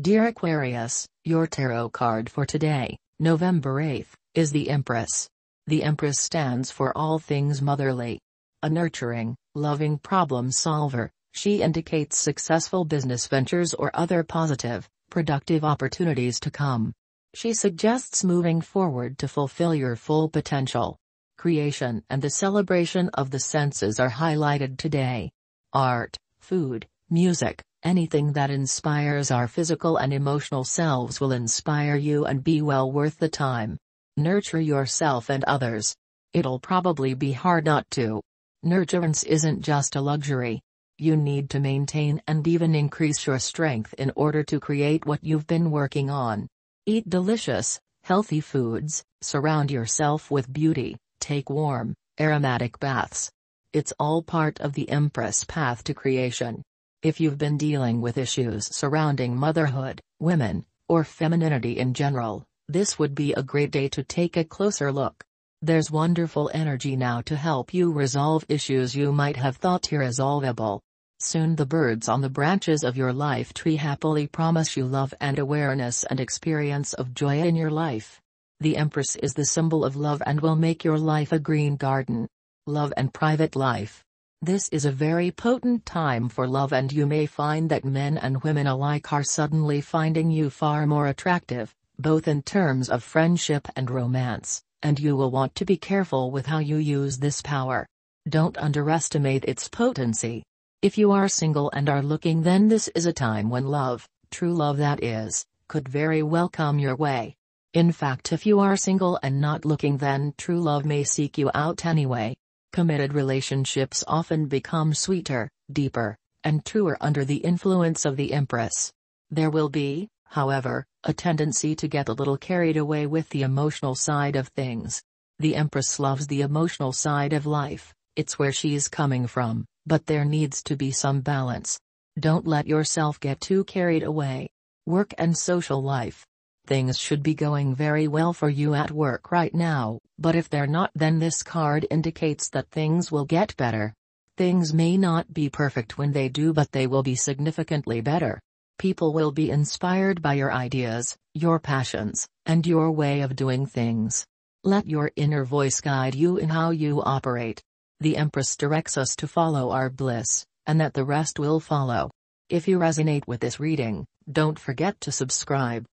Dear Aquarius, your tarot card for today, November 8th, is the Empress. The Empress stands for all things motherly. A nurturing, loving problem solver, she indicates successful business ventures or other positive, productive opportunities to come. She suggests moving forward to fulfill your full potential. Creation and the celebration of the senses are highlighted today. Art, food, music, Anything that inspires our physical and emotional selves will inspire you and be well worth the time. Nurture yourself and others. It'll probably be hard not to. Nurturance isn't just a luxury. You need to maintain and even increase your strength in order to create what you've been working on. Eat delicious, healthy foods, surround yourself with beauty, take warm, aromatic baths. It's all part of the Empress path to creation. If you've been dealing with issues surrounding motherhood, women, or femininity in general, this would be a great day to take a closer look. There's wonderful energy now to help you resolve issues you might have thought irresolvable. Soon the birds on the branches of your life tree happily promise you love and awareness and experience of joy in your life. The Empress is the symbol of love and will make your life a green garden. Love and private life. This is a very potent time for love and you may find that men and women alike are suddenly finding you far more attractive, both in terms of friendship and romance, and you will want to be careful with how you use this power. Don't underestimate its potency. If you are single and are looking then this is a time when love, true love that is, could very well come your way. In fact if you are single and not looking then true love may seek you out anyway. Committed relationships often become sweeter, deeper, and truer under the influence of the Empress. There will be, however, a tendency to get a little carried away with the emotional side of things. The Empress loves the emotional side of life, it's where she's coming from, but there needs to be some balance. Don't let yourself get too carried away. Work and social life, Things should be going very well for you at work right now, but if they're not then this card indicates that things will get better. Things may not be perfect when they do but they will be significantly better. People will be inspired by your ideas, your passions, and your way of doing things. Let your inner voice guide you in how you operate. The Empress directs us to follow our bliss, and that the rest will follow. If you resonate with this reading, don't forget to subscribe.